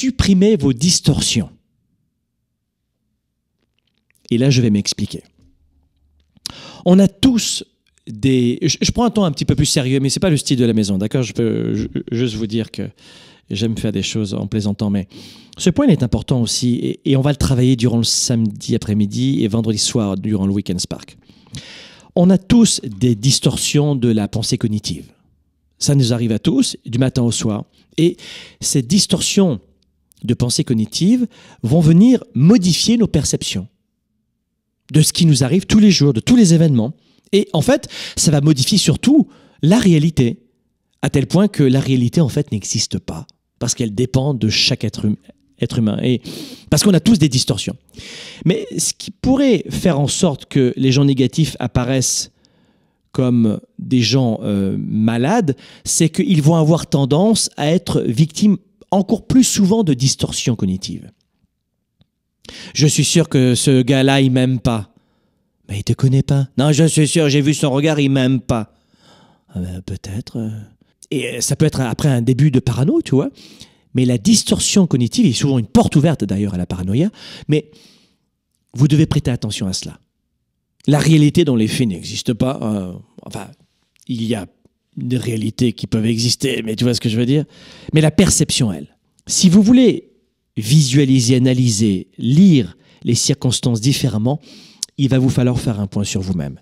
supprimer vos distorsions. Et là, je vais m'expliquer. On a tous des... Je, prends un ton un petit peu plus sérieux, mais c'est pas le style de la maison, d'accord Je peux juste vous dire que j'aime faire des choses en plaisantant, mais ce point est important aussi, et, on va le travailler durant le samedi après-midi et vendredi soir durant le Weekend Spark. On a tous des distorsions de la pensée cognitive. Ça nous arrive à tous, du matin au soir. Et ces distorsions de pensée cognitive vont venir modifier nos perceptions de ce qui nous arrive tous les jours, de tous les événements. Et en fait, ça va modifier surtout la réalité, à tel point que la réalité, en fait, n'existe pas, parce qu'elle dépend de chaque être, hum-, humain, et parce qu'on a tous des distorsions. Mais ce qui pourrait faire en sorte que les gens négatifs apparaissent comme des gens euh, malades, c'est qu'ils vont avoir tendance à être victimes encore plus souvent de distorsions cognitives. Je suis sûr que ce gars-là, il m'aime pas. Mais il te connaît pas. Non, je suis sûr, j'ai vu son regard, il m'aime pas. Ah ben, peut-être. Euh. Et euh, ça peut être après un début de parano, tu vois. Mais la distorsion cognitive est souvent une porte ouverte d'ailleurs à la paranoïa. Mais vous devez prêter attention à cela. La réalité dont les faits n'existe pas. Euh, enfin, il y a des réalités qui peuvent exister, mais tu vois ce que je veux dire Mais la perception, elle. Si vous voulez visualiser, analyser, lire les circonstances différemment, il va vous falloir faire un point sur vous-même.